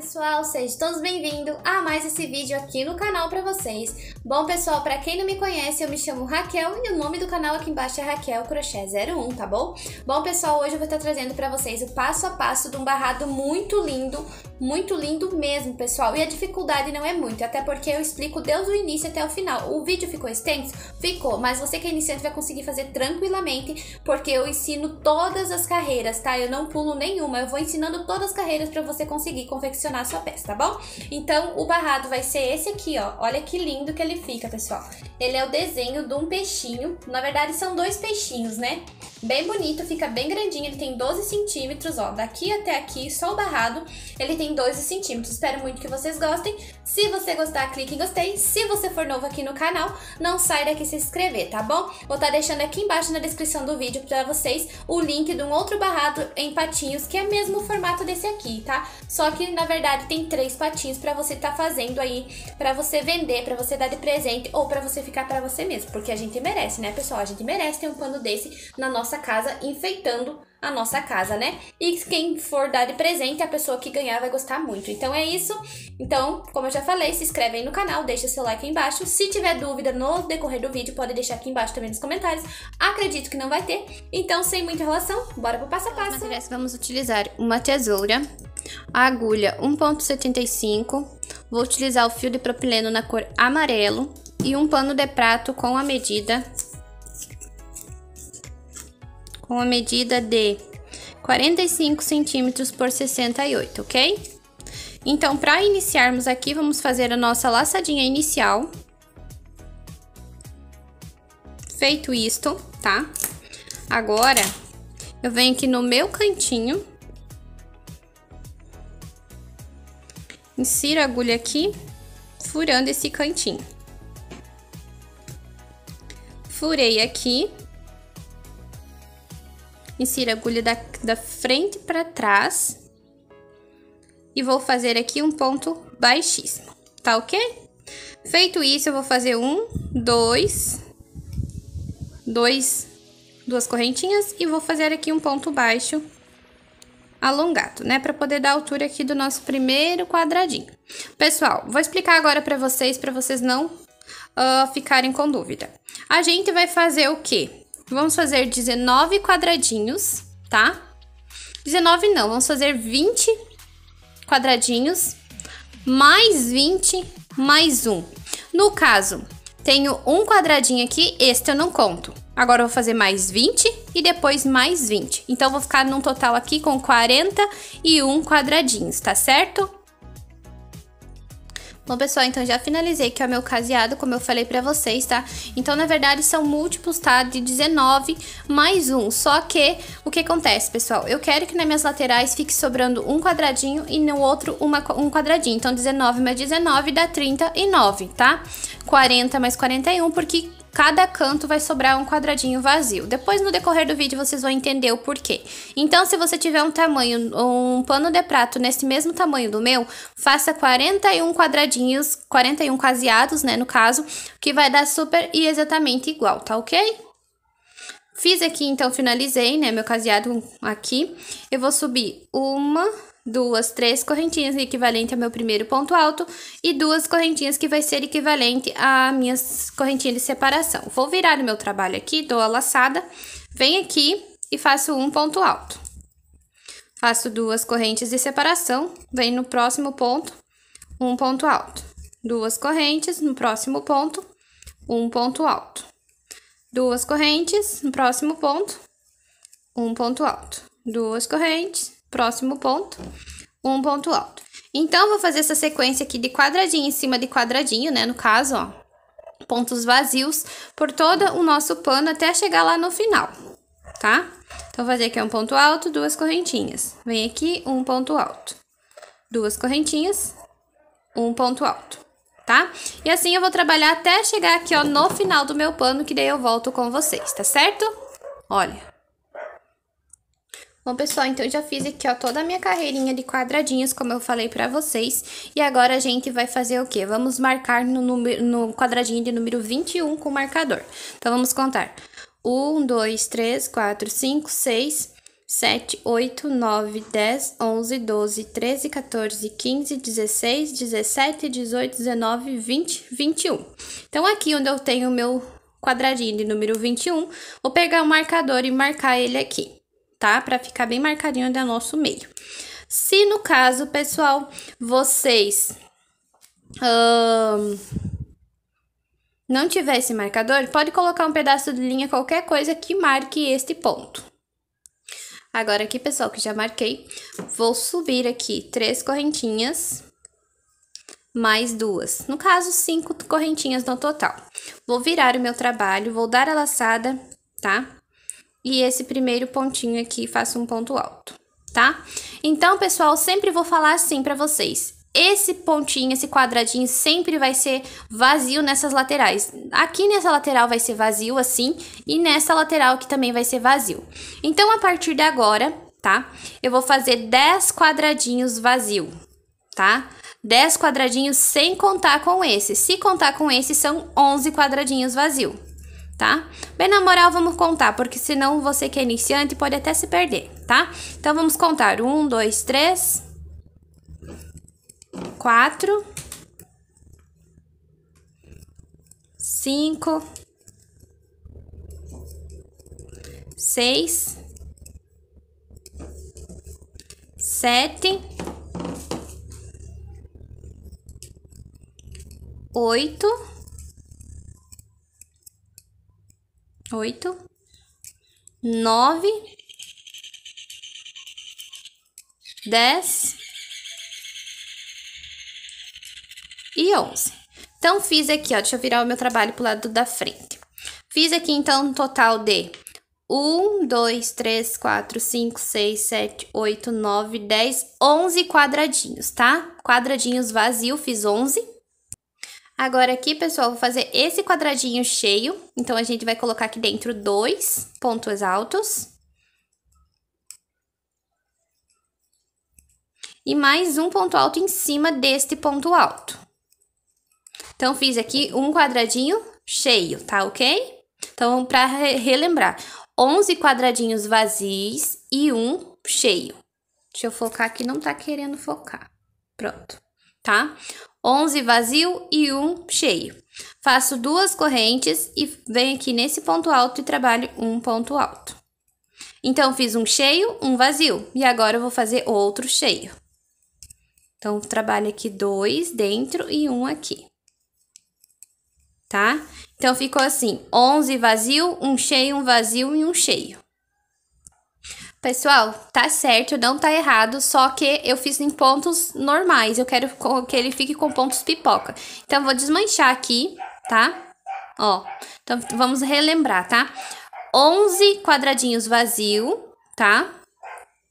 pessoal, sejam todos bem-vindos a mais esse vídeo aqui no canal para vocês. Bom pessoal, para quem não me conhece, eu me chamo Raquel e o nome do canal aqui embaixo é Raquel Crochê 01, tá bom? Bom pessoal, hoje eu vou estar trazendo para vocês o passo a passo de um barrado muito lindo, muito lindo mesmo pessoal. E a dificuldade não é muito, até porque eu explico desde o início até o final. O vídeo ficou extenso? Ficou, mas você que é iniciante vai conseguir fazer tranquilamente, porque eu ensino todas as carreiras, tá? Eu não pulo nenhuma, eu vou ensinando todas as carreiras para você conseguir confeccionar funcionar a sua peça, tá bom? Então, o barrado vai ser esse aqui, ó. Olha que lindo que ele fica, pessoal. Ele é o desenho de um peixinho. Na verdade, são dois peixinhos, né? Bem bonito, fica bem grandinho. Ele tem 12 centímetros, ó. Daqui até aqui, só o barrado, ele tem 12 centímetros. Espero muito que vocês gostem. Se você gostar, clique em gostei. Se você for novo aqui no canal, não sai daqui se inscrever, tá bom? Vou estar tá deixando aqui embaixo na descrição do vídeo para vocês o link de um outro barrado em patinhos, que é mesmo o formato desse aqui, tá? Só que, na verdade, verdade tem três patinhos para você estar tá fazendo aí, para você vender, para você dar de presente ou para você ficar para você mesmo, porque a gente merece, né, pessoal? A gente merece ter um pano desse na nossa casa enfeitando a nossa casa, né? E quem for dar de presente, a pessoa que ganhar vai gostar muito. Então é isso. Então, como eu já falei, se inscreve aí no canal, deixa seu like aí embaixo. Se tiver dúvida no decorrer do vídeo, pode deixar aqui embaixo também nos comentários. Acredito que não vai ter. Então, sem muita enrolação, bora pro passo a passo. Materiais, vamos utilizar uma tesoura, a agulha 1.75, vou utilizar o fio de propileno na cor amarelo e um pano de prato com a medida com a medida de 45 centímetros por 68, ok? Então, para iniciarmos aqui, vamos fazer a nossa laçadinha inicial. Feito isto, tá? Agora, eu venho aqui no meu cantinho. Insiro a agulha aqui, furando esse cantinho. Furei aqui, insira a agulha da, da frente para trás e vou fazer aqui um ponto baixíssimo, tá ok? Feito isso, eu vou fazer um, dois, dois, duas correntinhas e vou fazer aqui um ponto baixo alongado, né? Para poder dar altura aqui do nosso primeiro quadradinho. Pessoal, vou explicar agora para vocês, para vocês não uh, ficarem com dúvida. A gente vai fazer o quê? Vamos fazer 19 quadradinhos, tá? 19 não, vamos fazer 20 quadradinhos, mais 20, mais 1. No caso, tenho um quadradinho aqui, este eu não conto. Agora eu vou fazer mais 20 e depois mais 20. Então, eu vou ficar num total aqui com 41 quadradinhos, tá certo? Bom, pessoal, então já finalizei que é o meu caseado, como eu falei pra vocês, tá? Então, na verdade, são múltiplos, tá? De 19 mais um. Só que, o que acontece, pessoal? Eu quero que nas minhas laterais fique sobrando um quadradinho e no outro uma, um quadradinho. Então, 19 mais 19 dá 39, tá? 40 mais 41, porque cada canto vai sobrar um quadradinho vazio. Depois, no decorrer do vídeo, vocês vão entender o porquê. Então, se você tiver um tamanho, um pano de prato nesse mesmo tamanho do meu, faça 41 quadradinhos, 41 caseados, né, no caso, que vai dar super e exatamente igual, tá ok? Fiz aqui, então, finalizei, né, meu caseado aqui. Eu vou subir uma, duas, três correntinhas equivalente ao meu primeiro ponto alto e duas correntinhas que vai ser equivalente à minhas correntinha de separação. Vou virar o meu trabalho aqui, dou a laçada, venho aqui e faço um ponto alto. Faço duas correntes de separação, venho no próximo ponto, um ponto alto. Duas correntes no próximo ponto, um ponto alto. Duas correntes no próximo ponto, um ponto alto. Duas correntes, próximo ponto, um ponto alto. Então, vou fazer essa sequência aqui de quadradinho em cima de quadradinho, né? No caso, ó, pontos vazios por todo o nosso pano até chegar lá no final, tá? Então, vou fazer aqui um ponto alto, duas correntinhas. Vem aqui, um ponto alto. Duas correntinhas, um ponto alto, tá? E assim eu vou trabalhar até chegar aqui, ó, no final do meu pano, que daí eu volto com vocês, tá certo? Olha, Bom, pessoal, então eu já fiz aqui, ó, toda a minha carreirinha de quadradinhos, como eu falei pra vocês. E agora a gente vai fazer o quê? Vamos marcar no, número, no quadradinho de número 21 com o marcador. Então, vamos contar. 1, 2, 3, 4, 5, 6, 7, 8, 9, 10, 11, 12, 13, 14, 15, 16, 17, 18, 19, 20, 21. Então, aqui onde eu tenho o meu quadradinho de número 21, vou pegar o marcador e marcar ele aqui tá? Para ficar bem marcadinho do nosso meio. Se no caso, pessoal, vocês não tiver esse marcador, pode colocar um pedaço de linha, qualquer coisa que marque este ponto. Agora aqui, pessoal, que já marquei, vou subir aqui três correntinhas, mais duas. No caso, cinco correntinhas no total. Vou virar o meu trabalho, vou dar a laçada, tá? e esse primeiro pontinho aqui faço um ponto alto, tá? Então, pessoal, sempre vou falar assim para vocês. Esse pontinho, esse quadradinho sempre vai ser vazio nessas laterais. Aqui nessa lateral vai ser vazio assim e nessa lateral que também vai ser vazio. Então, a partir de agora, tá? Eu vou fazer 10 quadradinhos vazio, tá? 10 quadradinhos sem contar com esse. Se contar com esse, são 11 quadradinhos vazio tá? Bem na moral, vamos contar, porque senão você que é iniciante pode até se perder, tá? Então, vamos contar. Um, dois, três, quatro, cinco, seis, sete, oito, oito, nove, dez e onze. Então, fiz aqui, ó, deixa eu virar o meu trabalho pro lado da frente. Fiz aqui, então, um total de 1, 2, 3, 4, 5, 6, 7, 8, 9, 10, 11 quadradinhos, tá? Quadradinhos vazio, fiz 11. Agora aqui, pessoal, vou fazer esse quadradinho cheio. Então, a gente vai colocar aqui dentro dois pontos altos. E mais um ponto alto em cima deste ponto alto. Então, fiz aqui um quadradinho cheio, tá ok? Então, para relembrar, 11 quadradinhos vazios e um cheio. Deixa eu focar aqui, não tá querendo focar. Pronto, tá? 11 vazio e um cheio. Faço duas correntes e venho aqui nesse ponto alto e trabalho um ponto alto. Então, fiz um cheio, um vazio, e agora eu vou fazer outro cheio. Então, trabalho aqui dois dentro e um aqui. Tá? Então, ficou assim, 11 vazio, um cheio, um vazio e um cheio. Pessoal, tá certo, não tá errado, só que eu fiz em pontos normais. Eu quero que ele fique com pontos pipoca. Então, vou desmanchar aqui, tá? Ó, então vamos relembrar, tá? 11 quadradinhos vazio, tá?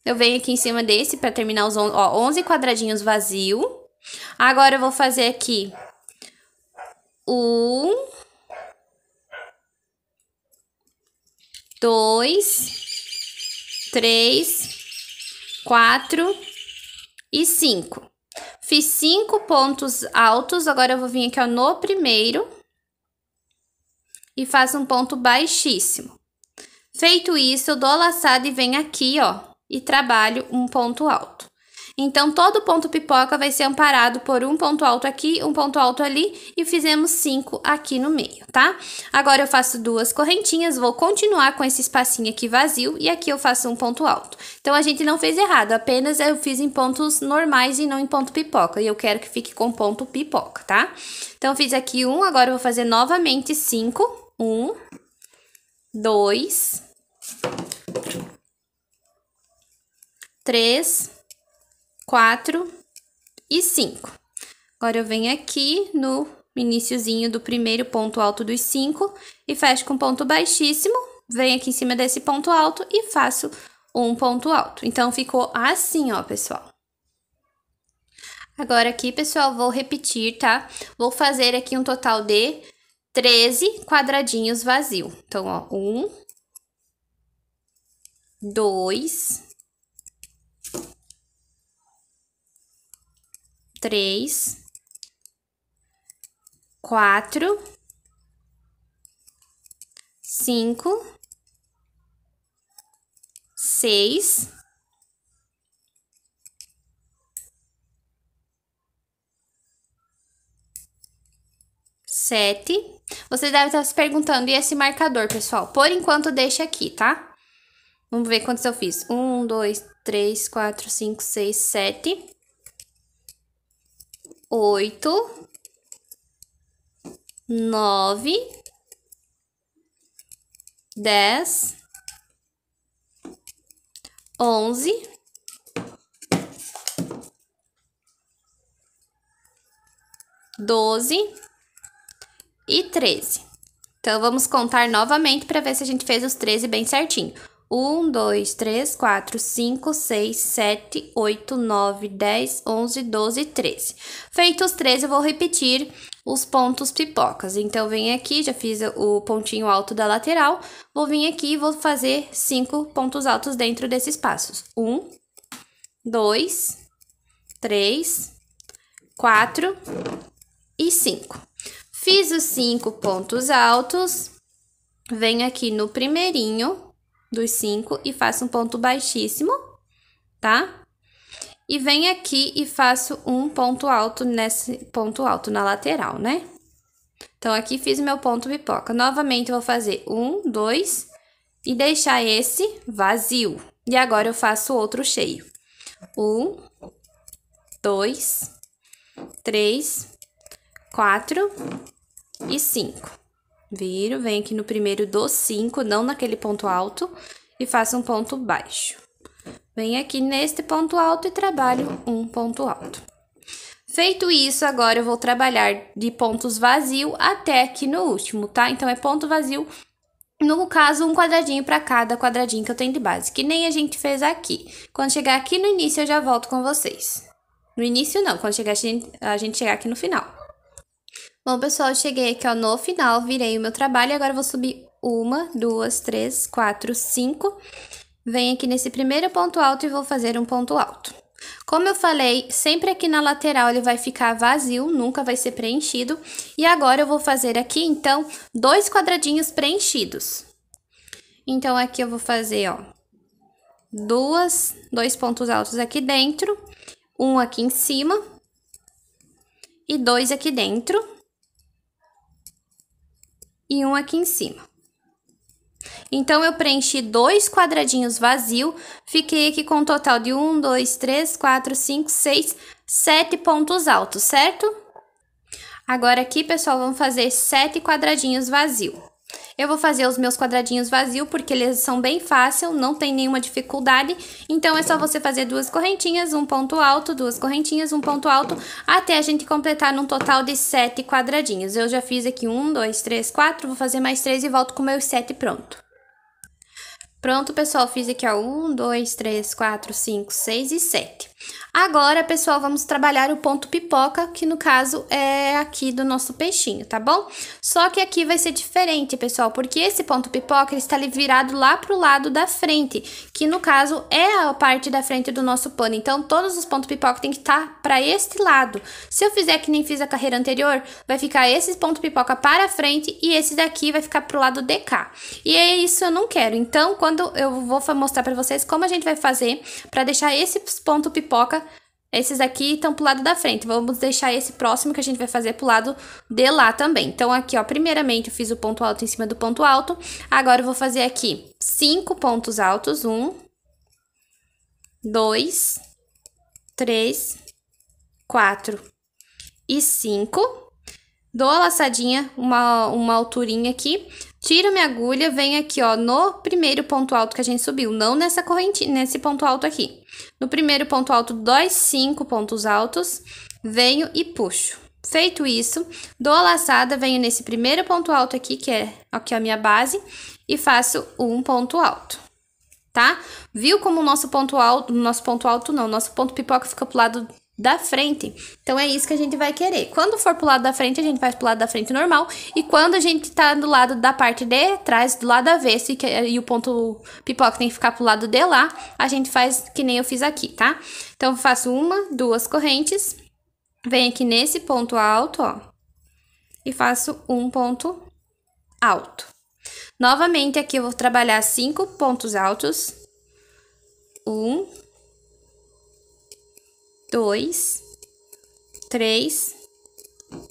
Eu venho aqui em cima desse pra terminar os on... ó, 11 quadradinhos vazio. Agora, eu vou fazer aqui um... Dois três, quatro e cinco. Fiz cinco pontos altos, agora eu vou vir aqui ó, no primeiro e faço um ponto baixíssimo. Feito isso, eu dou a laçada e venho aqui, ó, e trabalho um ponto alto. Então, todo ponto pipoca vai ser amparado por um ponto alto aqui, um ponto alto ali e fizemos cinco aqui no meio, tá? Agora, eu faço duas correntinhas, vou continuar com esse espacinho aqui vazio e aqui eu faço um ponto alto. Então, a gente não fez errado, apenas eu fiz em pontos normais e não em ponto pipoca. E eu quero que fique com ponto pipoca, tá? Então, fiz aqui um, agora eu vou fazer novamente cinco. Um, dois, três, 4 e 5. Agora eu venho aqui no iníciozinho do primeiro ponto alto dos 5 e fecho com ponto baixíssimo, venho aqui em cima desse ponto alto e faço um ponto alto. Então, ficou assim, ó, pessoal. Agora aqui, pessoal, vou repetir, tá? Vou fazer aqui um total de 13 quadradinhos vazio. Então, ó, um, dois, três, quatro, cinco, seis, sete. Você deve estar se perguntando, e esse marcador, pessoal? Por enquanto, deixa aqui, tá? Vamos ver quantos eu fiz. Um, dois, três, quatro, cinco, seis, sete oito, nove, dez, onze, doze e treze. Então, vamos contar novamente para ver se a gente fez os treze bem certinho. 1, 2, 3, 4, 5, 6, 7, 8, 9, 10, 11, 12, 13. Feitos 13, eu vou repetir os pontos pipocas. Então, vem aqui, já fiz o pontinho alto da lateral, vou vir aqui e vou fazer 5 pontos altos dentro desses espaços. 1, 2, 3, 4 e 5. Fiz os 5 pontos altos, venho aqui no primeirinho dos 5 e faço um ponto baixíssimo, tá? E venho aqui e faço um ponto alto nesse ponto alto na lateral, né? Então, aqui fiz meu ponto pipoca. Novamente, vou fazer um, dois e deixar esse vazio. E agora, eu faço outro cheio. Um, dois, três, quatro e cinco. Viro, venho aqui no primeiro do cinco, não naquele ponto alto, e faço um ponto baixo. Venho aqui neste ponto alto e trabalho um ponto alto. Feito isso, agora eu vou trabalhar de pontos vazio até aqui no último, tá? Então, é ponto vazio, no caso, um quadradinho para cada quadradinho que eu tenho de base, que nem a gente fez aqui. Quando chegar aqui no início, eu já volto com vocês. No início, não. Quando chegar, a gente chegar aqui no final. Bom, pessoal, cheguei aqui ó, no final, virei o meu trabalho e agora vou subir uma, duas, três, quatro, cinco. Venho aqui nesse primeiro ponto alto e vou fazer um ponto alto. Como eu falei, sempre aqui na lateral ele vai ficar vazio, nunca vai ser preenchido. E agora eu vou fazer aqui, então, dois quadradinhos preenchidos. Então, aqui eu vou fazer, ó, duas, dois pontos altos aqui dentro, um aqui em cima e dois aqui dentro e um aqui em cima. Então, eu preenchi dois quadradinhos vazios, fiquei aqui com um total de um, dois, três, quatro, cinco, seis, sete pontos altos, certo? Agora aqui, pessoal, vamos fazer sete quadradinhos vazios. Eu vou fazer os meus quadradinhos vazios, porque eles são bem fácil, não tem nenhuma dificuldade. Então, é só tá. você fazer duas correntinhas, um ponto alto, duas correntinhas, um ponto alto, até a gente completar num total de sete quadradinhos. Eu já fiz aqui um, dois, três, quatro, vou fazer mais três e volto com meus sete pronto. Pronto, pessoal, fiz aqui, ó, um, dois, três, quatro, cinco, seis e sete. Agora, pessoal, vamos trabalhar o ponto pipoca, que no caso é aqui do nosso peixinho, tá bom? Só que aqui vai ser diferente, pessoal, porque esse ponto pipoca ele está virado lá pro lado da frente, que no caso é a parte da frente do nosso pano. Então, todos os pontos pipoca tem que estar tá para este lado. Se eu fizer que nem fiz a carreira anterior, vai ficar esses pontos pipoca para frente e esse daqui vai ficar pro lado de cá. E é isso eu não quero. Então, quando eu vou mostrar para vocês como a gente vai fazer para deixar esses pontos pipoca fofoca. Esses aqui estão pro lado da frente. Vamos deixar esse próximo que a gente vai fazer pro lado de lá também. Então, aqui, ó, primeiramente eu fiz o ponto alto em cima do ponto alto. Agora eu vou fazer aqui cinco pontos altos. Um, dois, três, quatro e cinco. Dou a laçadinha, uma, uma alturinha aqui. Tiro minha agulha, vem aqui, ó, no primeiro ponto alto que a gente subiu, não nessa correntinha, nesse ponto alto aqui. No primeiro ponto alto, dois cinco pontos altos, venho e puxo. Feito isso, dou a laçada, venho nesse primeiro ponto alto aqui, que é aqui a minha base, e faço um ponto alto, tá? Viu como o nosso ponto alto, nosso ponto alto não, nosso ponto pipoca fica pro lado da frente. Então é isso que a gente vai querer. Quando for pro lado da frente, a gente para pro lado da frente normal. E quando a gente tá do lado da parte de trás, do lado avesso, e, que, e o ponto pipoca tem que ficar pro lado de lá, a gente faz que nem eu fiz aqui, tá? Então faço uma, duas correntes. vem aqui nesse ponto alto, ó. E faço um ponto alto. Novamente, aqui eu vou trabalhar cinco pontos altos. Um, dois, três,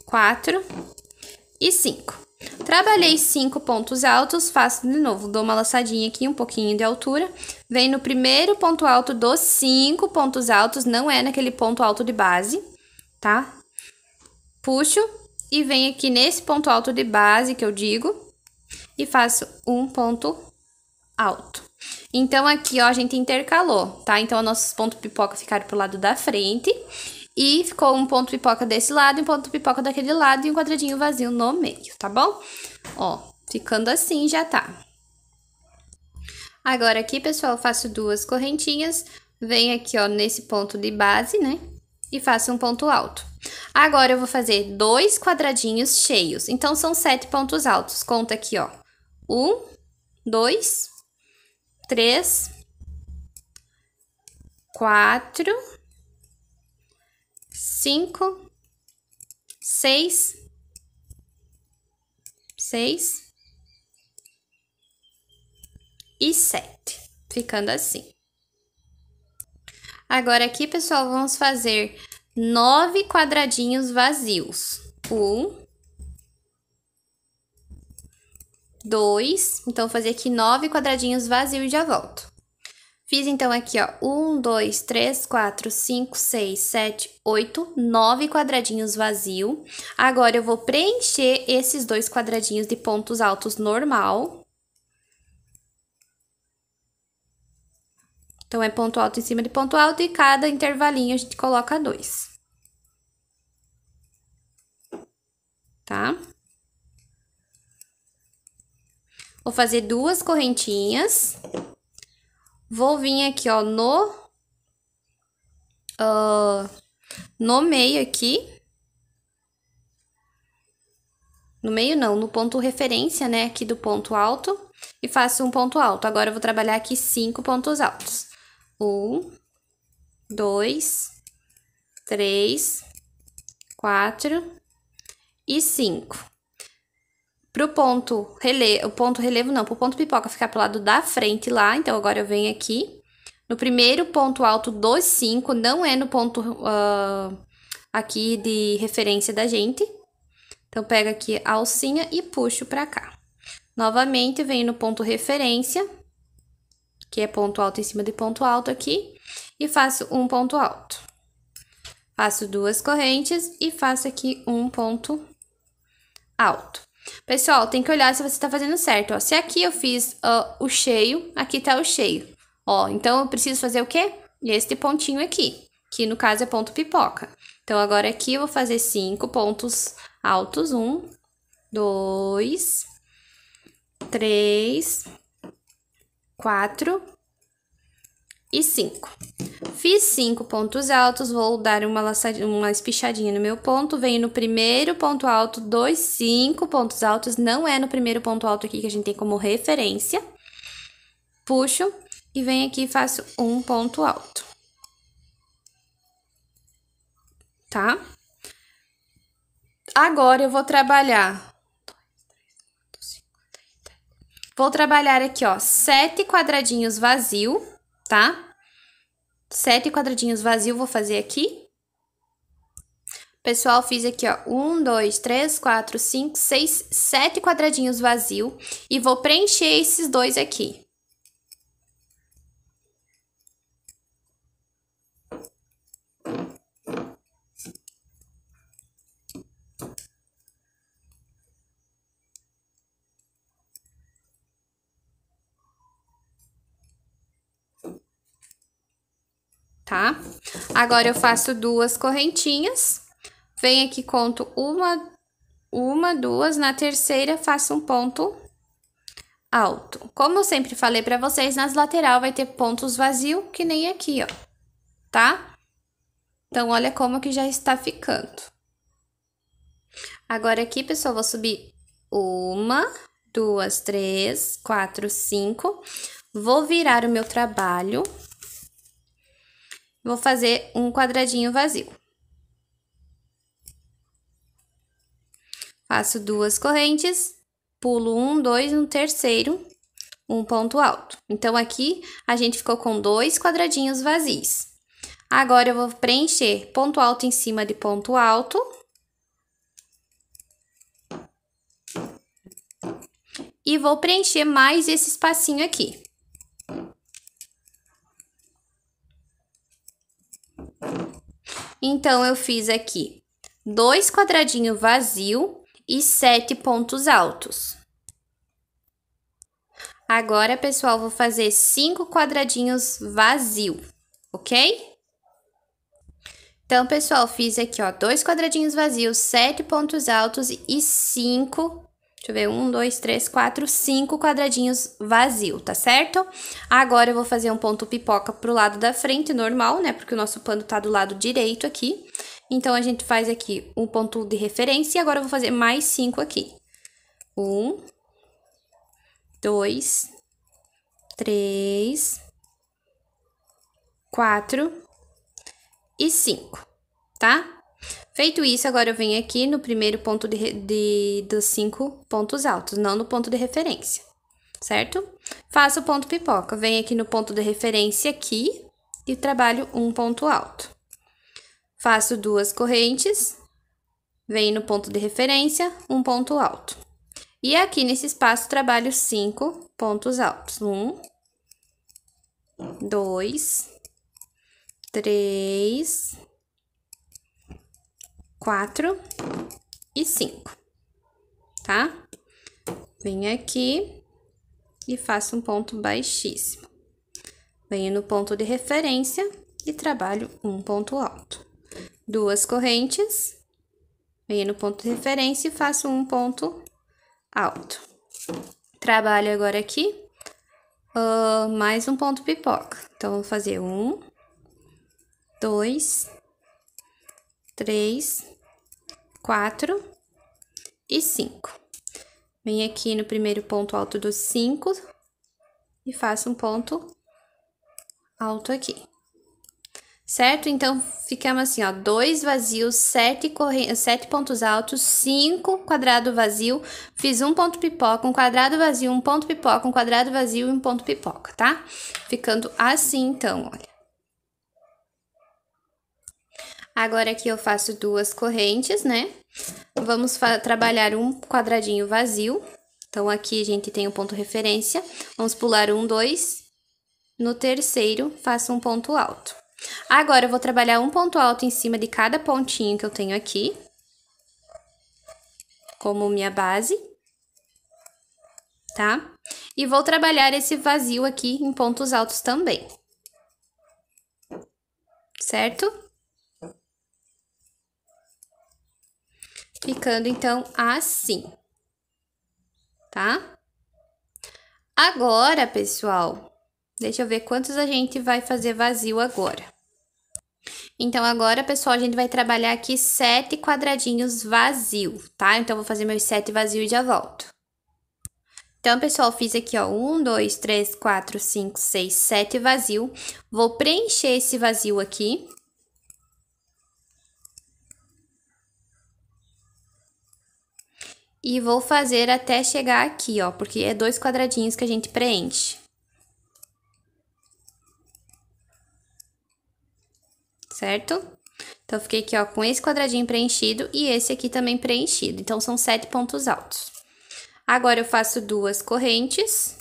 quatro e cinco. Trabalhei cinco pontos altos, faço de novo, dou uma laçadinha aqui, um pouquinho de altura. Vem no primeiro ponto alto dos cinco pontos altos, não é naquele ponto alto de base, tá? Puxo e venho aqui nesse ponto alto de base que eu digo e faço um ponto alto. Então, aqui, ó, a gente intercalou, tá? Então, nossos pontos pipoca ficaram pro lado da frente. E ficou um ponto pipoca desse lado, um ponto pipoca daquele lado e um quadradinho vazio no meio, tá bom? Ó, ficando assim já tá. Agora aqui, pessoal, faço duas correntinhas, venho aqui, ó, nesse ponto de base, né? E faço um ponto alto. Agora, eu vou fazer dois quadradinhos cheios. Então, são sete pontos altos. Conta aqui, ó. Um, dois, três, quatro, cinco, seis, seis e sete, ficando assim. Agora aqui, pessoal, vamos fazer nove quadradinhos vazios. Um, 2. Então, vou fazer aqui 9 quadradinhos vazios e já volto. Fiz, então, aqui, ó, 1, 2, 3, 4, 5, 6, 7, 8, 9 quadradinhos vazio. Agora, eu vou preencher esses dois quadradinhos de pontos altos normal. Então, é ponto alto em cima de ponto alto e cada intervalinho a gente coloca dois. Tá? Vou fazer duas correntinhas. Vou vir aqui, ó, no... Uh, no meio aqui. No meio não, no ponto referência, né, aqui do ponto alto. E faço um ponto alto. Agora eu vou trabalhar aqui cinco pontos altos. Um, dois, três, quatro e cinco pro ponto relevo, o ponto relevo não, pro ponto pipoca ficar pro lado da frente lá, então agora eu venho aqui. No primeiro ponto alto dos cinco, não é no ponto uh, aqui de referência da gente. Então, pego aqui a alcinha e puxo pra cá. Novamente, venho no ponto referência, que é ponto alto em cima de ponto alto aqui, e faço um ponto alto. Faço duas correntes e faço aqui um ponto alto. Pessoal, tem que olhar se você está fazendo certo, ó. Se aqui eu fiz uh, o cheio, aqui está o cheio. Ó, então eu preciso fazer o quê? Este pontinho aqui, que no caso é ponto pipoca. Então, agora aqui eu vou fazer cinco pontos altos. Um, dois, três, quatro e 5. Fiz 5 pontos altos, vou dar uma, laçadinha, uma espichadinha no meu ponto, venho no primeiro ponto alto, dois, cinco pontos altos, não é no primeiro ponto alto aqui que a gente tem como referência. Puxo e venho aqui e faço um ponto alto. Tá? Agora eu vou trabalhar Vou trabalhar aqui, ó, sete quadradinhos vazio, tá? Sete quadradinhos vazios vou fazer aqui. Pessoal, fiz aqui, ó, um, dois, três, quatro, cinco, seis, sete quadradinhos vazio e vou preencher esses dois aqui. tá? Agora eu faço duas correntinhas, venho aqui, conto uma, uma, duas, na terceira faço um ponto alto. Como eu sempre falei pra vocês, nas lateral vai ter pontos vazios, que nem aqui, ó, tá? Então, olha como que já está ficando. Agora aqui, pessoal, vou subir uma, duas, três, quatro, cinco. Vou virar o meu trabalho Vou fazer um quadradinho vazio. Faço duas correntes, pulo um, dois, no um terceiro, um ponto alto. Então, aqui a gente ficou com dois quadradinhos vazios. Agora, eu vou preencher ponto alto em cima de ponto alto. E vou preencher mais esse espacinho aqui. Então, eu fiz aqui dois quadradinhos vazio e sete pontos altos. Agora, pessoal, vou fazer cinco quadradinhos vazio, ok? Então, pessoal, fiz aqui, ó, dois quadradinhos vazios, sete pontos altos e cinco Deixa eu ver, um, dois, três, quatro, cinco quadradinhos vazio, tá certo? Agora eu vou fazer um ponto pipoca pro lado da frente, normal, né? Porque o nosso pano tá do lado direito aqui. Então, a gente faz aqui um ponto de referência e agora eu vou fazer mais cinco aqui. Um, dois, três, quatro e cinco, tá? Feito isso, agora eu venho aqui no primeiro ponto de, de, dos cinco pontos altos, não no ponto de referência, certo? Faço o ponto pipoca, venho aqui no ponto de referência aqui e trabalho um ponto alto. Faço duas correntes, venho no ponto de referência, um ponto alto. E aqui nesse espaço trabalho cinco pontos altos. Um, dois, três, quatro e cinco, tá? Venho aqui e faço um ponto baixíssimo. Venho no ponto de referência e trabalho um ponto alto. Duas correntes, venho no ponto de referência e faço um ponto alto. Trabalho agora aqui uh, mais um ponto pipoca. Então, vou fazer um, dois, três, 4 e 5. Venho aqui no primeiro ponto alto dos 5 e faço um ponto alto aqui. Certo? Então, ficamos assim, ó, dois vazios, sete, corren... sete pontos altos, cinco quadrado vazio, fiz um ponto pipoca, um quadrado vazio, um ponto pipoca, um quadrado vazio e um ponto pipoca, tá? Ficando assim, então, olha. Agora aqui eu faço duas correntes, né? Vamos trabalhar um quadradinho vazio. Então, aqui a gente tem o um ponto referência. Vamos pular um, dois. No terceiro, faço um ponto alto. Agora, eu vou trabalhar um ponto alto em cima de cada pontinho que eu tenho aqui. Como minha base. Tá? E vou trabalhar esse vazio aqui em pontos altos também. Certo? Ficando, então, assim. Tá? Agora, pessoal, deixa eu ver quantos a gente vai fazer vazio agora. Então, agora, pessoal, a gente vai trabalhar aqui sete quadradinhos vazio, tá? Então, vou fazer meus sete vazios e já volto. Então, pessoal, fiz aqui, ó, um, dois, três, quatro, cinco, seis, sete vazio. Vou preencher esse vazio aqui E vou fazer até chegar aqui, ó, porque é dois quadradinhos que a gente preenche. Certo? Então, fiquei aqui, ó, com esse quadradinho preenchido e esse aqui também preenchido. Então, são sete pontos altos. Agora, eu faço duas correntes.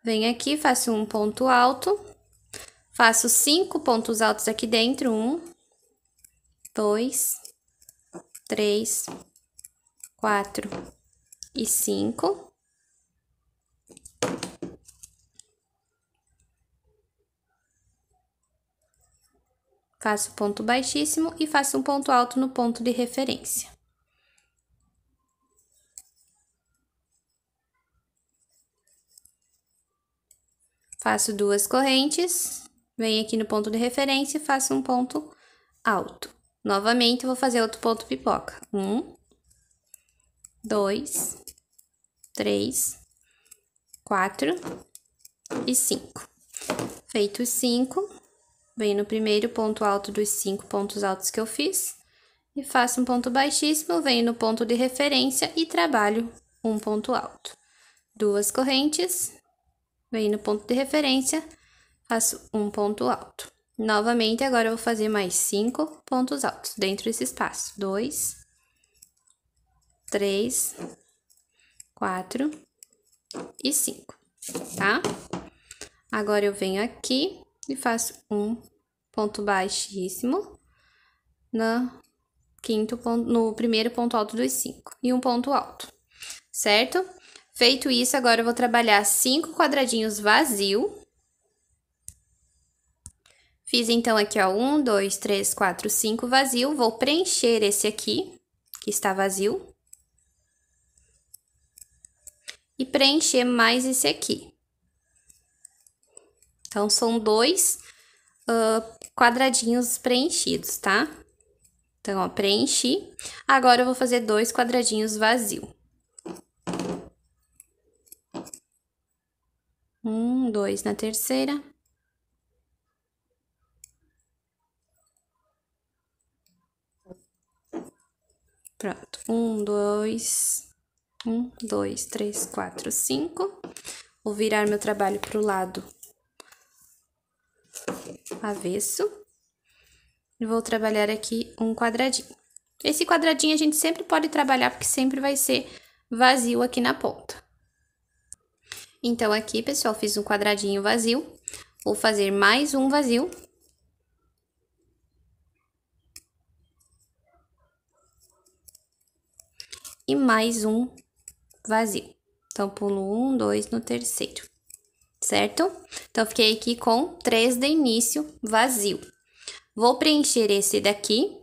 Venho aqui, faço um ponto alto. Faço cinco pontos altos aqui dentro. Um, dois, três, quatro e cinco. Faço ponto baixíssimo e faço um ponto alto no ponto de referência. Faço duas correntes, venho aqui no ponto de referência e faço um ponto alto. Novamente, vou fazer outro ponto pipoca. Um, dois, três, quatro e cinco. Feito cinco, venho no primeiro ponto alto dos cinco pontos altos que eu fiz e faço um ponto baixíssimo, venho no ponto de referência e trabalho um ponto alto. Duas correntes, venho no ponto de referência, faço um ponto alto. Novamente, agora eu vou fazer mais cinco pontos altos dentro desse espaço. Dois, três, quatro e cinco, tá? Agora, eu venho aqui e faço um ponto baixíssimo na quinto ponto, no primeiro ponto alto dos cinco e um ponto alto, certo? Feito isso, agora eu vou trabalhar cinco quadradinhos vazio. Fiz então aqui, ó, um, dois, três, quatro, cinco vazio. Vou preencher esse aqui, que está vazio e preencher mais esse aqui. Então, são dois uh, quadradinhos preenchidos, tá? Então, ó, preenchi. Agora, eu vou fazer dois quadradinhos vazios. Um, dois na terceira. Pronto. Um, dois, um, dois, três, quatro, cinco. Vou virar meu trabalho para o lado avesso. E vou trabalhar aqui um quadradinho. Esse quadradinho a gente sempre pode trabalhar, porque sempre vai ser vazio aqui na ponta. Então, aqui, pessoal, fiz um quadradinho vazio. Vou fazer mais um vazio. E mais um vazio. Então, pulo um, dois no terceiro, certo? Então, fiquei aqui com três de início vazio. Vou preencher esse daqui.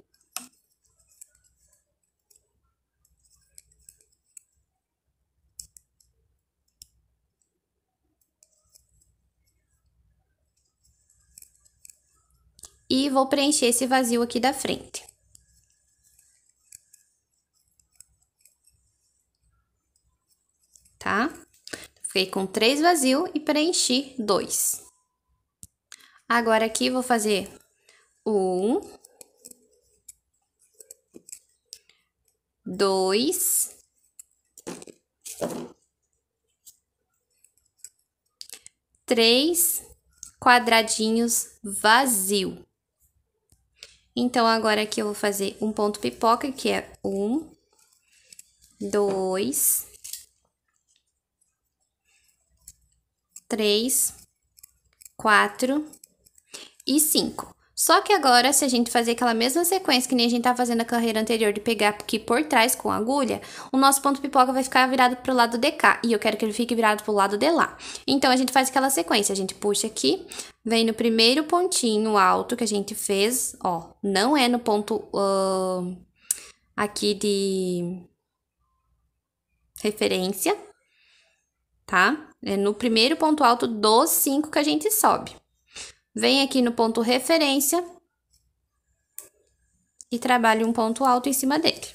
E vou preencher esse vazio aqui da frente. tá? Fiquei com três vazios e preenchi dois. Agora aqui vou fazer um, dois, três quadradinhos vazio. Então, agora aqui eu vou fazer um ponto pipoca, que é um, dois, 3, 4 e 5. Só que agora, se a gente fazer aquela mesma sequência que nem a gente tá fazendo na carreira anterior de pegar aqui por trás com a agulha, o nosso ponto pipoca vai ficar virado pro lado de cá, e eu quero que ele fique virado pro lado de lá. Então, a gente faz aquela sequência, a gente puxa aqui, vem no primeiro pontinho alto que a gente fez, ó, não é no ponto uh, aqui de referência, tá? É no primeiro ponto alto dos cinco que a gente sobe. Vem aqui no ponto referência e trabalho um ponto alto em cima dele.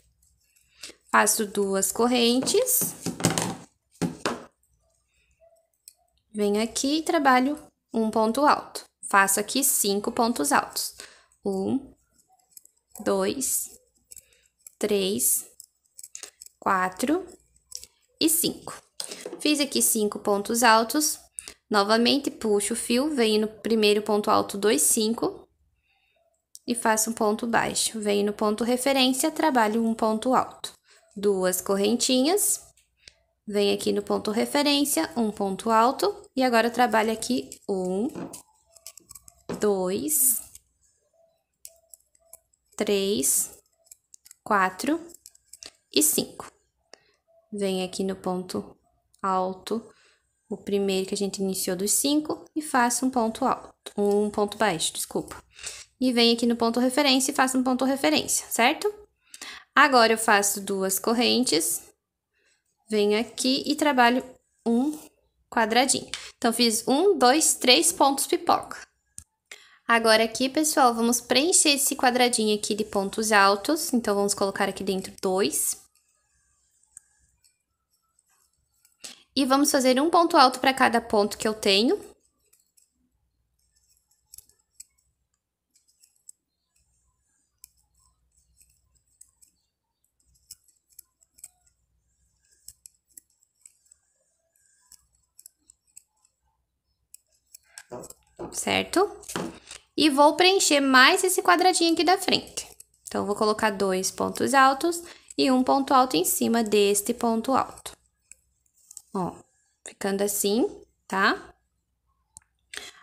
Faço duas correntes. Venho aqui e trabalho um ponto alto. Faço aqui cinco pontos altos. Um, dois, três, quatro e cinco. Fiz aqui cinco pontos altos. Novamente, puxo o fio, venho no primeiro ponto alto, dois, cinco. E faço um ponto baixo. Venho no ponto referência, trabalho um ponto alto. Duas correntinhas. Venho aqui no ponto referência, um ponto alto. E agora, trabalho aqui um, dois, três, quatro e cinco. Venho aqui no ponto alto, o primeiro que a gente iniciou dos cinco, e faça um ponto alto, um ponto baixo, desculpa. E vem aqui no ponto referência e faço um ponto referência, certo? Agora eu faço duas correntes, venho aqui e trabalho um quadradinho. Então, fiz um, dois, três pontos pipoca. Agora aqui, pessoal, vamos preencher esse quadradinho aqui de pontos altos. Então, vamos colocar aqui dentro dois. E vamos fazer um ponto alto para cada ponto que eu tenho. Certo? E vou preencher mais esse quadradinho aqui da frente. Então, vou colocar dois pontos altos e um ponto alto em cima deste ponto alto. Ó, ficando assim, tá?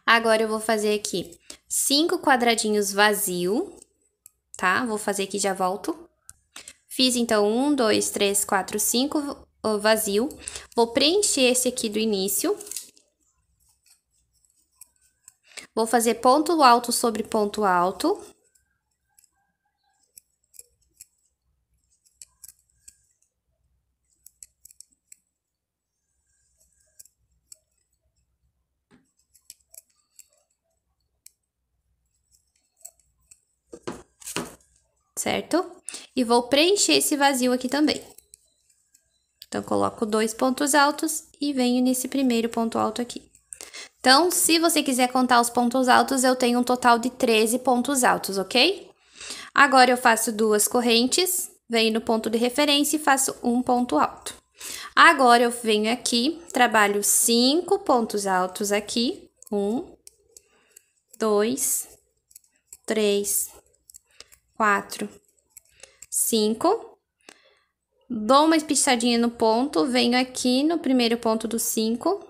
Agora eu vou fazer aqui cinco quadradinhos vazio, tá? Vou fazer aqui, já volto. Fiz, então, um, dois, três, quatro, cinco vazio. Vou preencher esse aqui do início. Vou fazer ponto alto sobre ponto alto. certo? E vou preencher esse vazio aqui também. Então, coloco dois pontos altos e venho nesse primeiro ponto alto aqui. Então, se você quiser contar os pontos altos, eu tenho um total de 13 pontos altos, ok? Agora, eu faço duas correntes, venho no ponto de referência e faço um ponto alto. Agora, eu venho aqui, trabalho cinco pontos altos aqui. Um, dois, três, quatro, cinco. Dou uma espichadinha no ponto, venho aqui no primeiro ponto do cinco.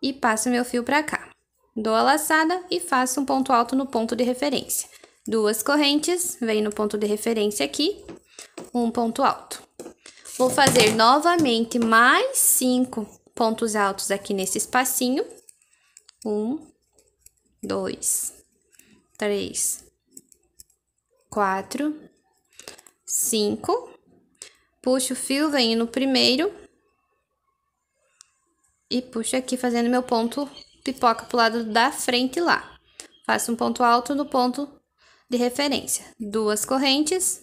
E passo meu fio para cá. Dou a laçada e faço um ponto alto no ponto de referência. Duas correntes, venho no ponto de referência aqui, um ponto alto. Vou fazer novamente mais cinco pontos altos aqui nesse espacinho. Um, dois, três, quatro, cinco. Puxo o fio, venho no primeiro. E puxo aqui fazendo meu ponto pipoca pro lado da frente lá. Faço um ponto alto no ponto de referência. Duas correntes,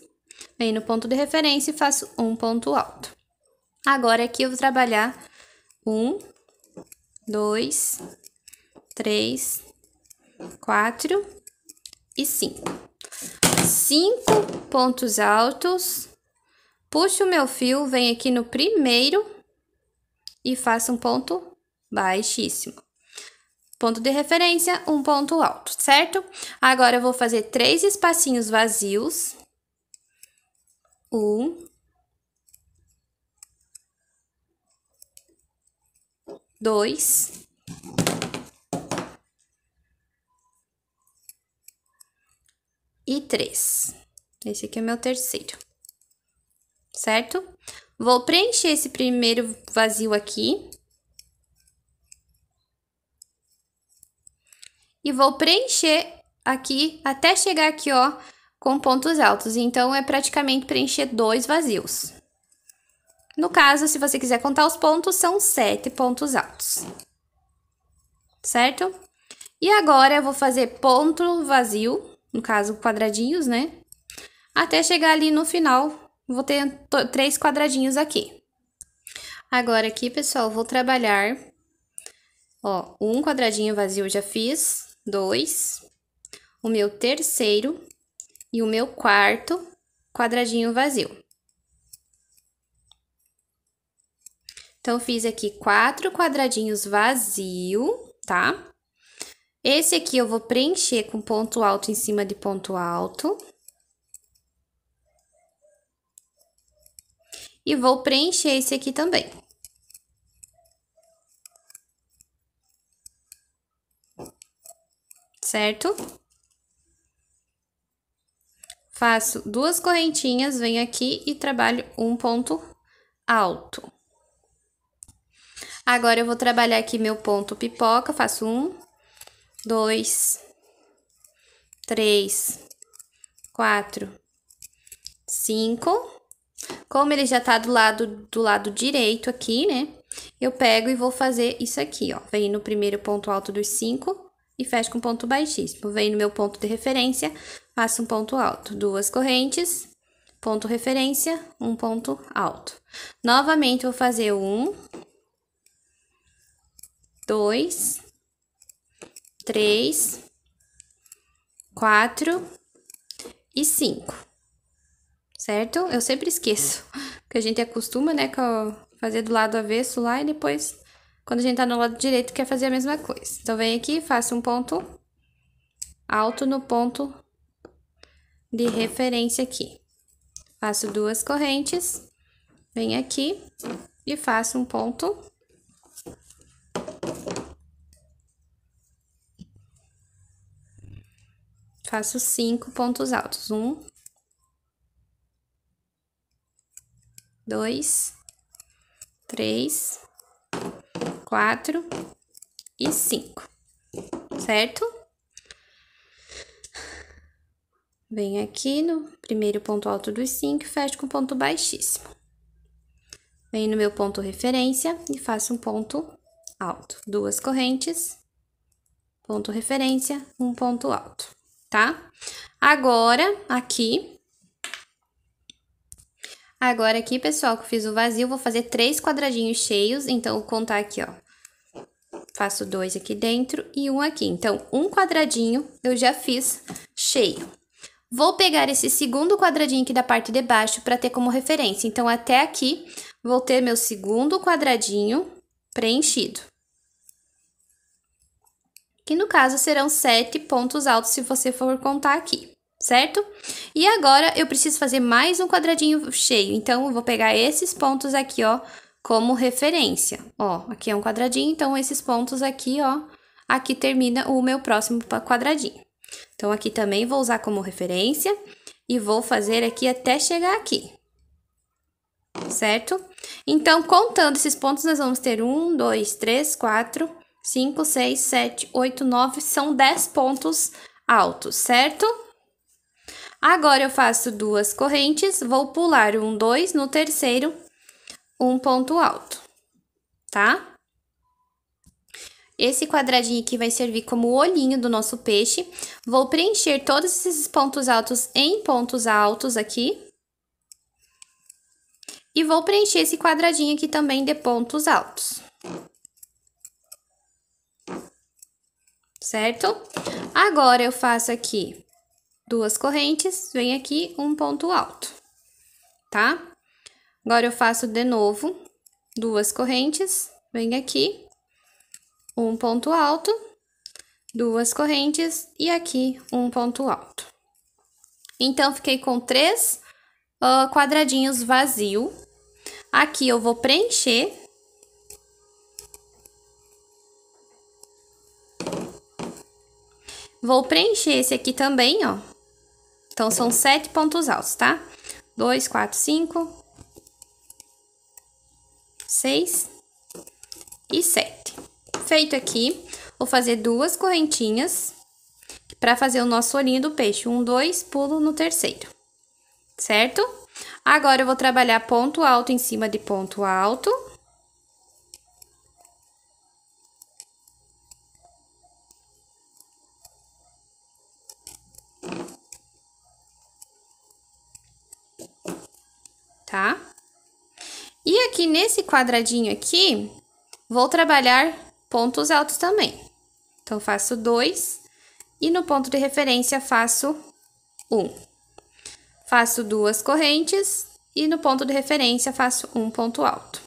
venho no ponto de referência e faço um ponto alto. Agora aqui eu vou trabalhar um, dois, três, quatro e cinco cinco pontos altos, puxo o meu fio, venho aqui no primeiro e faço um ponto baixíssimo. Ponto de referência, um ponto alto, certo? Agora, eu vou fazer três espacinhos vazios. Um. Dois. e três. Esse aqui é meu terceiro, certo? Vou preencher esse primeiro vazio aqui. E vou preencher aqui até chegar aqui, ó, com pontos altos. Então, é praticamente preencher dois vazios. No caso, se você quiser contar os pontos, são sete pontos altos. Certo? E agora, eu vou fazer ponto vazio no caso quadradinhos, né? Até chegar ali no final, vou ter três quadradinhos aqui. Agora aqui, pessoal, vou trabalhar, ó, um quadradinho vazio já fiz, dois, o meu terceiro e o meu quarto quadradinho vazio. Então, fiz aqui quatro quadradinhos vazio, tá? Esse aqui eu vou preencher com ponto alto em cima de ponto alto. E vou preencher esse aqui também. Certo? Faço duas correntinhas, venho aqui e trabalho um ponto alto. Agora, eu vou trabalhar aqui meu ponto pipoca, faço um, dois, três, quatro, cinco. Como ele já tá do lado, do lado direito aqui, né? Eu pego e vou fazer isso aqui, ó. Venho no primeiro ponto alto dos cinco e fecho com ponto baixíssimo. Venho no meu ponto de referência, faço um ponto alto. Duas correntes, ponto referência, um ponto alto. Novamente, vou fazer um, dois, três, quatro e cinco, certo? Eu sempre esqueço, porque a gente acostuma, né, com fazer do lado avesso lá e depois, quando a gente tá no lado direito, quer fazer a mesma coisa. Então, vem aqui e faça um ponto alto no ponto de referência aqui. Faço duas correntes, venho aqui e faço um ponto Faço cinco pontos altos. Um, dois, três, quatro e cinco, certo? Vem aqui no primeiro ponto alto dos cinco e fecho com ponto baixíssimo. Venho no meu ponto referência e faço um ponto alto. Duas correntes, ponto referência, um ponto alto tá? Agora, aqui. Agora aqui, pessoal, que eu fiz o vazio, vou fazer três quadradinhos cheios. Então, vou contar aqui, ó. Faço dois aqui dentro e um aqui. Então, um quadradinho eu já fiz cheio. Vou pegar esse segundo quadradinho aqui da parte de baixo para ter como referência. Então, até aqui, vou ter meu segundo quadradinho preenchido que no caso serão sete pontos altos se você for contar aqui, certo? E agora eu preciso fazer mais um quadradinho cheio, então eu vou pegar esses pontos aqui, ó, como referência. Ó, aqui é um quadradinho, então esses pontos aqui, ó, aqui termina o meu próximo quadradinho. Então, aqui também vou usar como referência e vou fazer aqui até chegar aqui, certo? Então, contando esses pontos, nós vamos ter um, dois, três, quatro, 5, 6, 7, 8, 9 são 10 pontos altos, certo? Agora eu faço duas correntes, vou pular um dois, no terceiro, um ponto alto, tá? Esse quadradinho aqui vai servir como olhinho do nosso peixe. Vou preencher todos esses pontos altos em pontos altos aqui. E vou preencher esse quadradinho aqui também de pontos altos. certo? Agora eu faço aqui duas correntes, vem aqui um ponto alto, tá? Agora eu faço de novo duas correntes, vem aqui um ponto alto, duas correntes e aqui um ponto alto. Então, fiquei com três uh, quadradinhos vazio. Aqui eu vou preencher Vou preencher esse aqui também, ó. Então, são sete pontos altos, tá? Dois, quatro, cinco, seis e sete. Feito aqui, vou fazer duas correntinhas para fazer o nosso olhinho do peixe. Um, dois, pulo no terceiro, certo? Agora, eu vou trabalhar ponto alto em cima de ponto alto tá? E aqui nesse quadradinho aqui, vou trabalhar pontos altos também. Então, faço dois e no ponto de referência faço um. Faço duas correntes e no ponto de referência faço um ponto alto.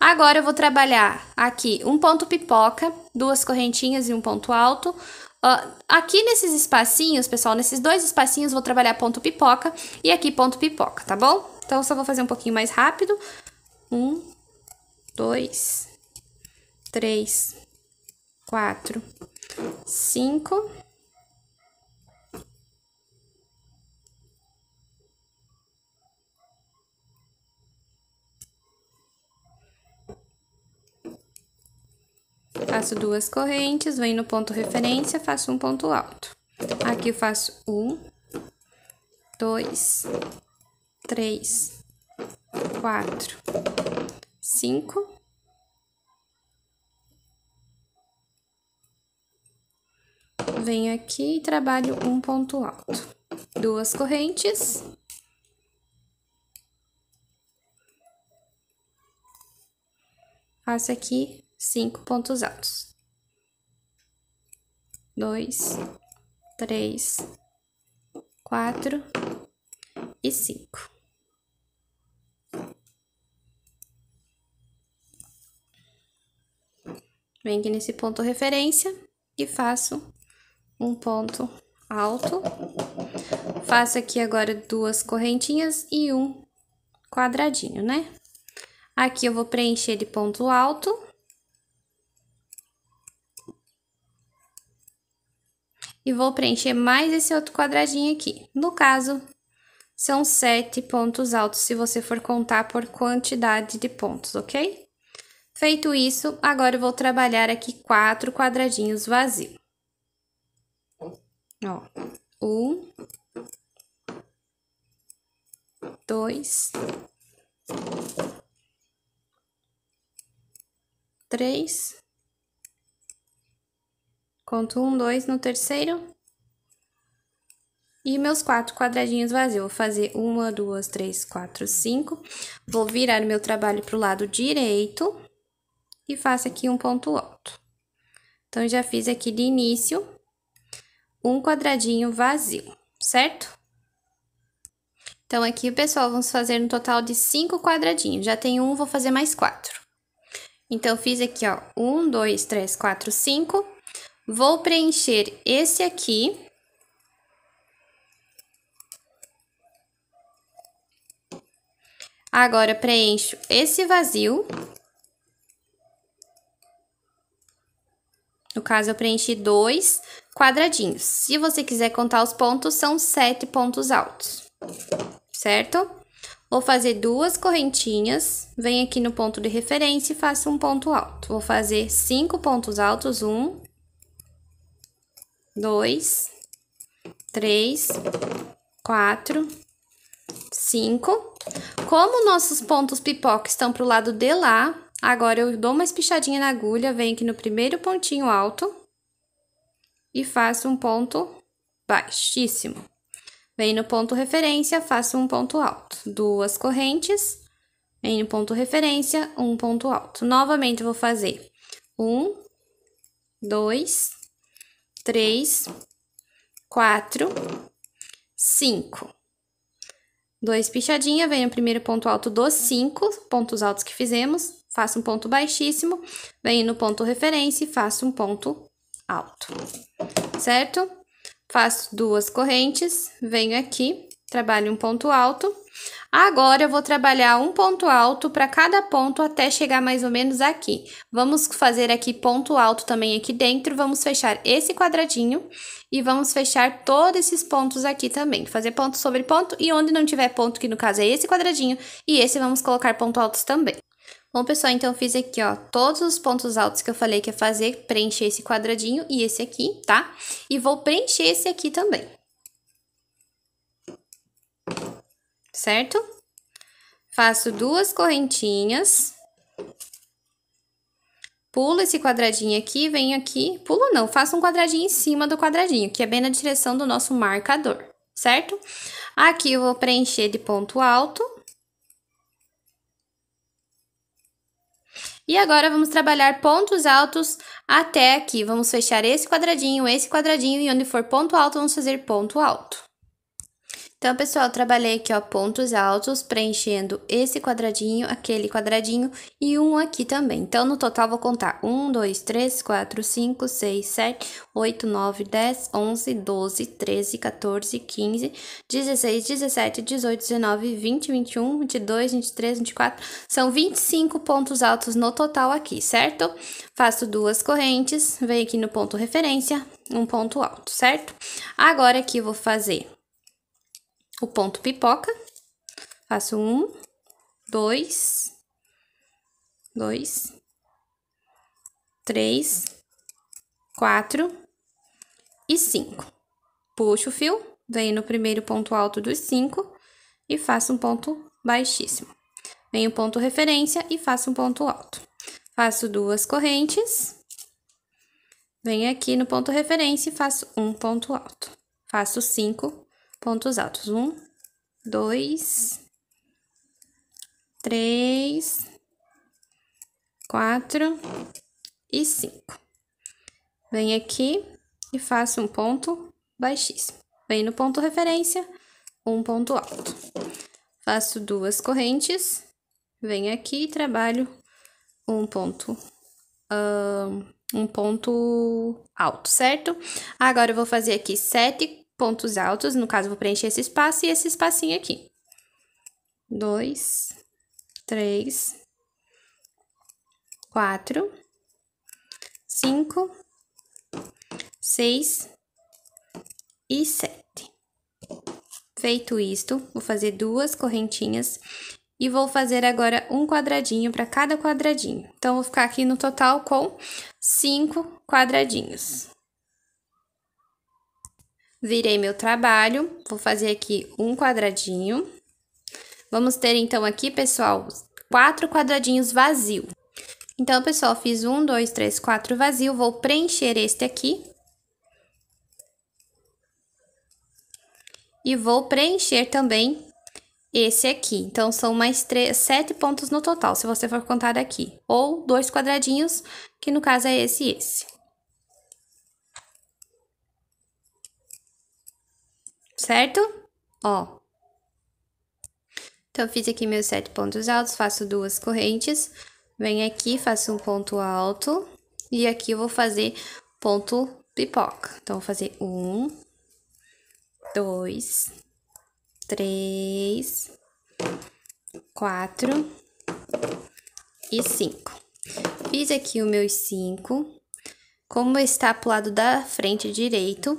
Agora, eu vou trabalhar aqui um ponto pipoca, duas correntinhas e um ponto alto. Uh, aqui nesses espacinhos, pessoal, nesses dois espacinhos, vou trabalhar ponto pipoca e aqui ponto pipoca, tá bom? Então, só vou fazer um pouquinho mais rápido. Um, dois, três, quatro, cinco. Faço duas correntes, venho no ponto referência, faço um ponto alto. Aqui eu faço um, dois, três, quatro, cinco. Venho aqui e trabalho um ponto alto. Duas correntes. Faço aqui cinco pontos altos. Dois, três, quatro e cinco. Venho aqui nesse ponto referência e faço um ponto alto. Faço aqui agora duas correntinhas e um quadradinho, né? Aqui eu vou preencher de ponto alto. E vou preencher mais esse outro quadradinho aqui. No caso, são sete pontos altos, se você for contar por quantidade de pontos, ok? Feito isso, agora eu vou trabalhar aqui quatro quadradinhos vazios. Ó, um, dois, três, conto um, dois no terceiro. E meus quatro quadradinhos vazios, vou fazer uma, duas, três, quatro, cinco. Vou virar meu trabalho para o lado direito e faço aqui um ponto alto. Então, já fiz aqui de início um quadradinho vazio, certo? Então, aqui, pessoal, vamos fazer um total de cinco quadradinhos. Já tem um, vou fazer mais quatro. Então, fiz aqui, ó, um, dois, três, quatro, cinco. Vou preencher esse aqui. Agora, preencho esse vazio. No caso, eu preenchi dois quadradinhos. Se você quiser contar os pontos, são sete pontos altos, certo? Vou fazer duas correntinhas, venho aqui no ponto de referência e faço um ponto alto. Vou fazer cinco pontos altos, um, dois, três, quatro, cinco. Como nossos pontos pipoca estão para o lado de lá, Agora, eu dou uma espichadinha na agulha, venho aqui no primeiro pontinho alto e faço um ponto baixíssimo. Venho no ponto referência, faço um ponto alto. Duas correntes, venho no ponto referência, um ponto alto. Novamente, vou fazer um, dois, três, quatro, cinco. Dois pichadinha, venho no primeiro ponto alto dos cinco pontos altos que fizemos, faço um ponto baixíssimo, venho no ponto referência e faço um ponto alto, certo? Faço duas correntes, venho aqui, trabalho um ponto alto. Agora, eu vou trabalhar um ponto alto para cada ponto até chegar mais ou menos aqui. Vamos fazer aqui ponto alto também aqui dentro, vamos fechar esse quadradinho e vamos fechar todos esses pontos aqui também. Fazer ponto sobre ponto e onde não tiver ponto, que no caso é esse quadradinho, e esse vamos colocar ponto altos também. Bom, pessoal, então eu fiz aqui, ó, todos os pontos altos que eu falei que ia fazer, preencher esse quadradinho e esse aqui, tá? E vou preencher esse aqui também. Certo? Faço duas correntinhas. Pulo esse quadradinho aqui, venho aqui... Pulo não, faço um quadradinho em cima do quadradinho, que é bem na direção do nosso marcador, certo? Aqui eu vou preencher de ponto alto. E agora vamos trabalhar pontos altos até aqui. Vamos fechar esse quadradinho, esse quadradinho e onde for ponto alto, vamos fazer ponto alto. Então, pessoal, trabalhei aqui, ó, pontos altos, preenchendo esse quadradinho, aquele quadradinho e um aqui também. Então, no total, vou contar 1, 2, 3, 4, 5, 6, 7, 8, 9, 10, 11, 12, 13, 14, 15, 16, 17, 18, 19, 20, 21, 22, 23, 24. São 25 pontos altos no total aqui, certo? Faço duas correntes, venho aqui no ponto referência, um ponto alto, certo? Agora aqui eu vou fazer o ponto pipoca, faço um, dois, dois, três, quatro e cinco. Puxo o fio, venho no primeiro ponto alto dos cinco e faço um ponto baixíssimo. Venho ponto referência e faço um ponto alto. Faço duas correntes, venho aqui no ponto referência e faço um ponto alto. Faço cinco pontos altos. Um, dois, três, quatro e cinco. Venho aqui e faço um ponto baixíssimo. Venho no ponto referência, um ponto alto. Faço duas correntes, venho aqui e trabalho um ponto um ponto alto, certo? Agora eu vou fazer aqui sete pontos altos, no caso, vou preencher esse espaço e esse espacinho aqui. Dois, três, quatro, cinco, seis e sete. Feito isto, vou fazer duas correntinhas e vou fazer agora um quadradinho para cada quadradinho. Então, vou ficar aqui no total com cinco quadradinhos. Virei meu trabalho, vou fazer aqui um quadradinho. Vamos ter, então, aqui, pessoal, quatro quadradinhos vazio. Então, pessoal, fiz um, dois, três, quatro vazio. Vou preencher este aqui. E vou preencher também esse aqui. Então, são mais sete pontos no total, se você for contar aqui. Ou dois quadradinhos, que no caso é esse e esse. certo? Ó. Então, fiz aqui meus sete pontos altos, faço duas correntes, venho aqui, faço um ponto alto, e aqui eu vou fazer ponto pipoca. Então, vou fazer um, dois, três, quatro e cinco. Fiz aqui os meus cinco. Como está pro lado da frente direito,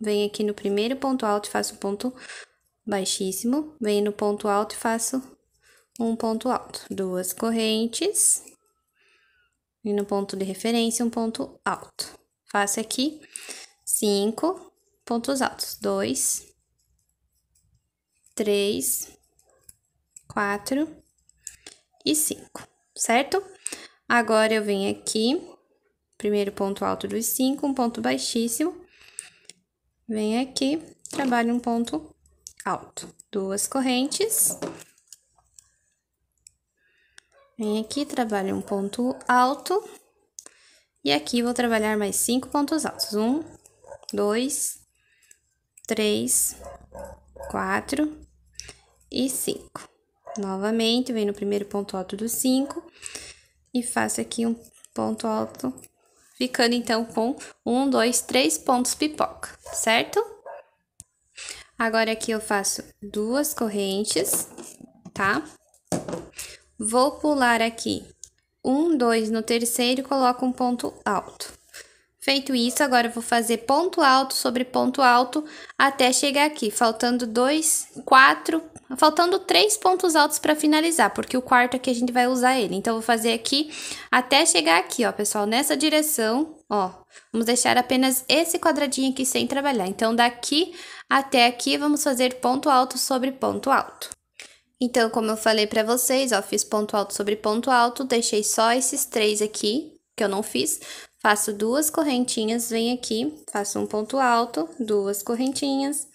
Venho aqui no primeiro ponto alto e faço um ponto baixíssimo. Venho no ponto alto e faço um ponto alto. Duas correntes. E no ponto de referência, um ponto alto. Faço aqui cinco pontos altos. Dois, três, quatro e cinco, certo? Agora, eu venho aqui, primeiro ponto alto dos cinco, um ponto baixíssimo Vem aqui, trabalho um ponto alto. Duas correntes. Vem aqui, trabalho um ponto alto. E aqui vou trabalhar mais cinco pontos altos. Um, dois, três, quatro e cinco. Novamente, vem no primeiro ponto alto do cinco e faço aqui um ponto alto ficando então com um, dois, três pontos pipoca, certo? Agora aqui eu faço duas correntes, tá? Vou pular aqui um, dois no terceiro e coloco um ponto alto. Feito isso, agora eu vou fazer ponto alto sobre ponto alto até chegar aqui, faltando dois, quatro, faltando três pontos altos para finalizar, porque o quarto aqui é a gente vai usar ele. Então, eu vou fazer aqui até chegar aqui, ó, pessoal, nessa direção, ó. Vamos deixar apenas esse quadradinho aqui sem trabalhar. Então, daqui até aqui, vamos fazer ponto alto sobre ponto alto. Então, como eu falei para vocês, ó, fiz ponto alto sobre ponto alto, deixei só esses três aqui, que eu não fiz, faço duas correntinhas, venho aqui, faço um ponto alto, duas correntinhas,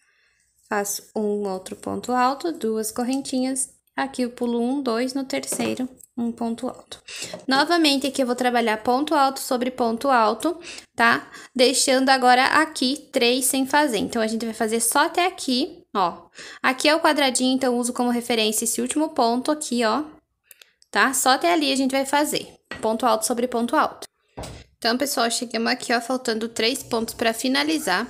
faço um outro ponto alto, duas correntinhas, aqui eu pulo um, dois, no terceiro, um ponto alto. Novamente, aqui eu vou trabalhar ponto alto sobre ponto alto, tá? Deixando agora aqui três sem fazer. Então, a gente vai fazer só até aqui, ó. Aqui é o quadradinho, então, uso como referência esse último ponto aqui, ó. Tá? Só até ali a gente vai fazer ponto alto sobre ponto alto. Então, pessoal, chegamos aqui, ó, faltando três pontos para finalizar.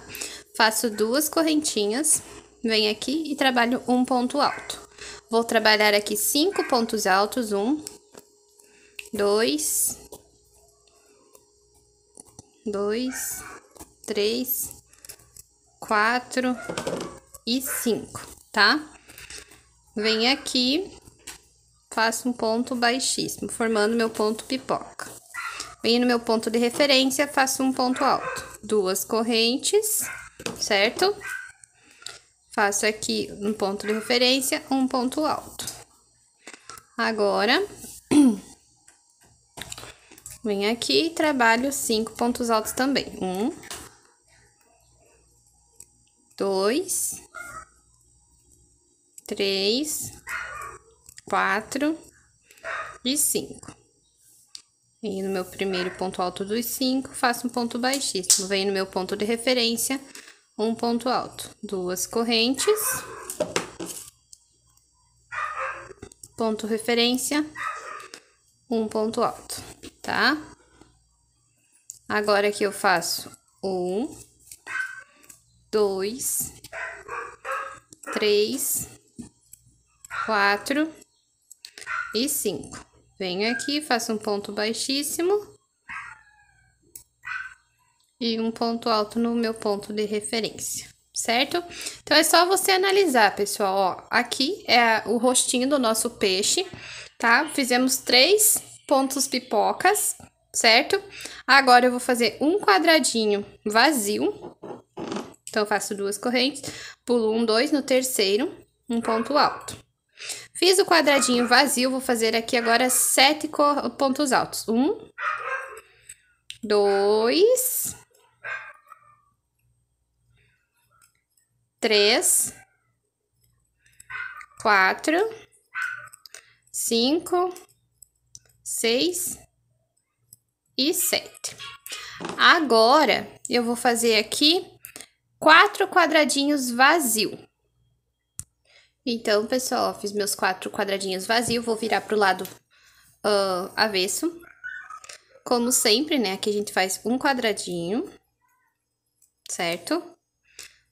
Faço duas correntinhas, venho aqui e trabalho um ponto alto. Vou trabalhar aqui cinco pontos altos, um, dois, dois, três, quatro e cinco, tá? Vem aqui, faço um ponto baixíssimo, formando meu ponto pipoca. Venho no meu ponto de referência, faço um ponto alto. Duas correntes, certo? Faço aqui um ponto de referência, um ponto alto. Agora, venho aqui e trabalho cinco pontos altos também. Um, dois, três, quatro e cinco. Venho no meu primeiro ponto alto dos cinco, faço um ponto baixíssimo. Venho no meu ponto de referência, um ponto alto. Duas correntes. Ponto referência, um ponto alto, tá? Agora que eu faço um, dois, três, quatro e 5. Venho aqui, faço um ponto baixíssimo e um ponto alto no meu ponto de referência, certo? Então, é só você analisar, pessoal, ó, aqui é o rostinho do nosso peixe, tá? Fizemos três pontos pipocas, certo? Agora, eu vou fazer um quadradinho vazio, então, faço duas correntes, pulo um, dois no terceiro, um ponto alto. Fiz o quadradinho vazio, vou fazer aqui agora sete pontos altos. Um, dois, três, quatro, cinco, seis e sete. Agora, eu vou fazer aqui quatro quadradinhos vazio. Então, pessoal, fiz meus quatro quadradinhos vazios, vou virar pro lado uh, avesso. Como sempre, né, aqui a gente faz um quadradinho, certo?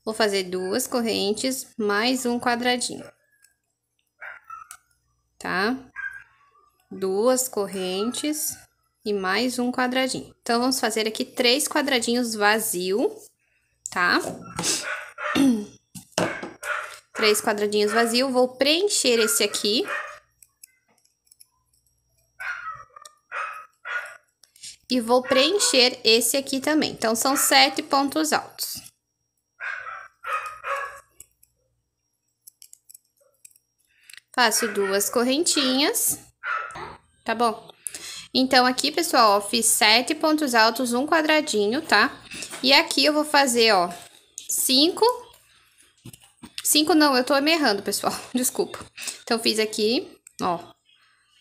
Vou fazer duas correntes, mais um quadradinho. Tá? Duas correntes e mais um quadradinho. Então, vamos fazer aqui três quadradinhos vazio, tá? Três quadradinhos vazios. Vou preencher esse aqui. E vou preencher esse aqui também. Então, são sete pontos altos. Faço duas correntinhas. Tá bom? Então, aqui, pessoal, ó, fiz sete pontos altos, um quadradinho, tá? E aqui eu vou fazer, ó, cinco Cinco não, eu tô me errando, pessoal. Desculpa. Então, fiz aqui, ó,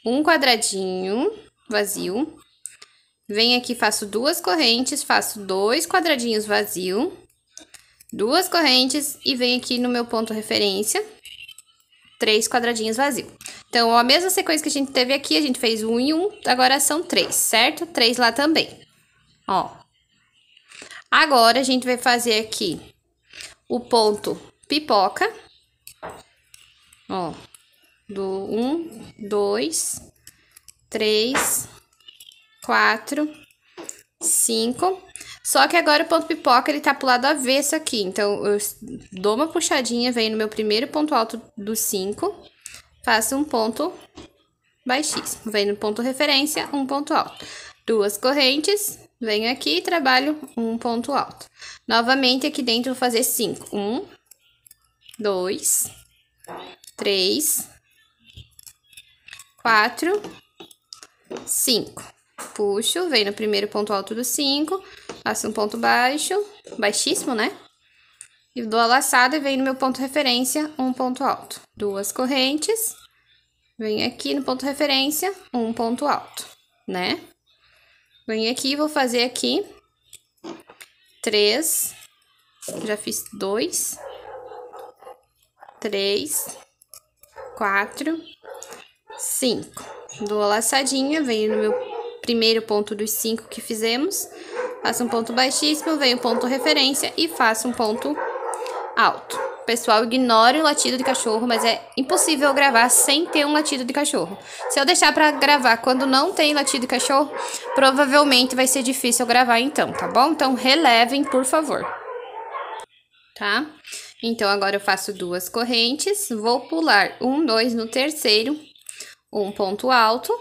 um quadradinho vazio. Venho aqui, faço duas correntes, faço dois quadradinhos vazio. Duas correntes e venho aqui no meu ponto referência. Três quadradinhos vazio. Então, a mesma sequência que a gente teve aqui, a gente fez um e um, agora são três, certo? Três lá também, ó. Agora, a gente vai fazer aqui o ponto pipoca. Ó, do um, dois, três, quatro, cinco. Só que agora o ponto pipoca, ele tá pro lado avesso aqui. Então, eu dou uma puxadinha, venho no meu primeiro ponto alto do cinco, faço um ponto baixíssimo. Venho no ponto referência, um ponto alto. Duas correntes, venho aqui e trabalho um ponto alto. Novamente, aqui dentro, vou fazer cinco. Um, dois, três, quatro, cinco. Puxo, venho no primeiro ponto alto do cinco, faço um ponto baixo, baixíssimo, né? E dou a laçada e venho no meu ponto referência, um ponto alto. Duas correntes, venho aqui no ponto referência, um ponto alto, né? Venho aqui, vou fazer aqui três, já fiz dois, três, quatro, cinco. Dou a laçadinha, venho no meu primeiro ponto dos cinco que fizemos, faço um ponto baixíssimo, venho ponto referência e faço um ponto alto. Pessoal, ignore o latido de cachorro, mas é impossível gravar sem ter um latido de cachorro. Se eu deixar para gravar quando não tem latido de cachorro, provavelmente vai ser difícil gravar então, tá bom? Então relevem, por favor. Tá? Então, agora eu faço duas correntes, vou pular um, dois no terceiro, um ponto alto.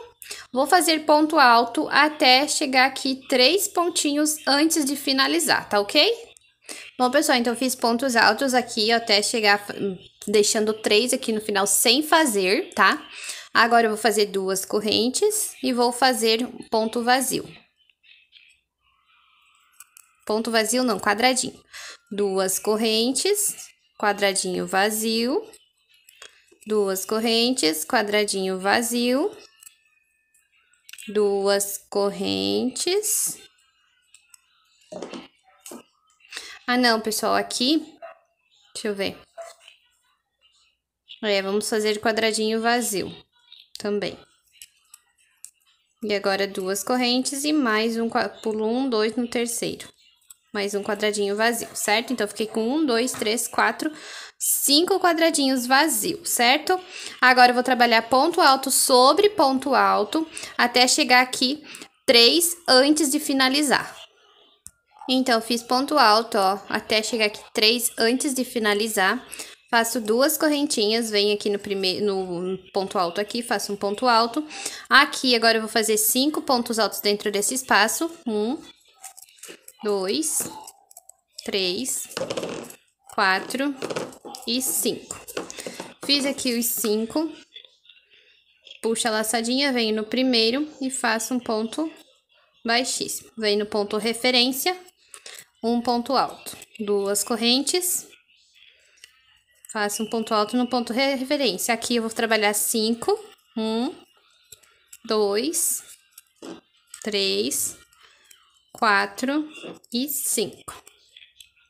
Vou fazer ponto alto até chegar aqui três pontinhos antes de finalizar, tá ok? Bom, pessoal, então eu fiz pontos altos aqui até chegar deixando três aqui no final sem fazer, tá? Agora eu vou fazer duas correntes e vou fazer ponto vazio. Ponto vazio não, quadradinho. Duas correntes, quadradinho vazio, duas correntes, quadradinho vazio, duas correntes. Ah, não, pessoal, aqui, deixa eu ver. É, vamos fazer quadradinho vazio também. E agora duas correntes e mais um, pulo um, dois no terceiro mais um quadradinho vazio, certo? Então, fiquei com um, dois, três, quatro, cinco quadradinhos vazios, certo? Agora, eu vou trabalhar ponto alto sobre ponto alto até chegar aqui três antes de finalizar. Então, fiz ponto alto, ó, até chegar aqui três antes de finalizar. Faço duas correntinhas, venho aqui no primeiro no ponto alto aqui, faço um ponto alto. Aqui, agora eu vou fazer cinco pontos altos dentro desse espaço. Um, dois, três, quatro e cinco. Fiz aqui os cinco, puxo a laçadinha, venho no primeiro e faço um ponto baixíssimo. Venho no ponto referência, um ponto alto, duas correntes, faço um ponto alto no ponto referência. Aqui eu vou trabalhar cinco, um, dois, três, quatro e cinco.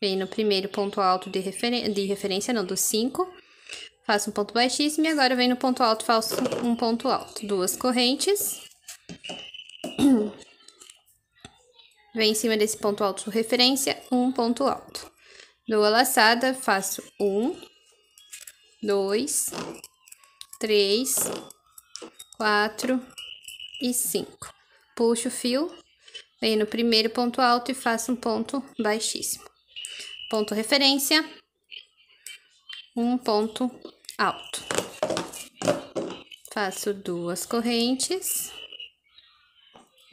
Vem no primeiro ponto alto de, referen de referência, não, do cinco. Faço um ponto baixíssimo e agora vem no ponto alto, faço um ponto alto. Duas correntes. Vem em cima desse ponto alto referência, um ponto alto. Dou a laçada, faço um, dois, três, quatro e cinco. Puxo o fio Venho no primeiro ponto alto e faço um ponto baixíssimo. Ponto referência, um ponto alto. Faço duas correntes,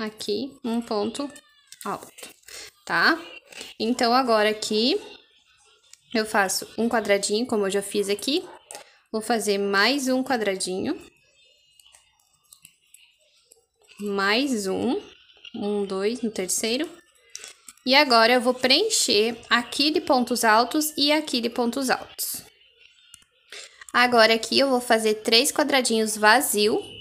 aqui, um ponto alto, tá? Então, agora aqui, eu faço um quadradinho, como eu já fiz aqui. Vou fazer mais um quadradinho. Mais um um, dois, no terceiro. E agora eu vou preencher aqui de pontos altos e aqui de pontos altos. Agora aqui eu vou fazer três quadradinhos vazio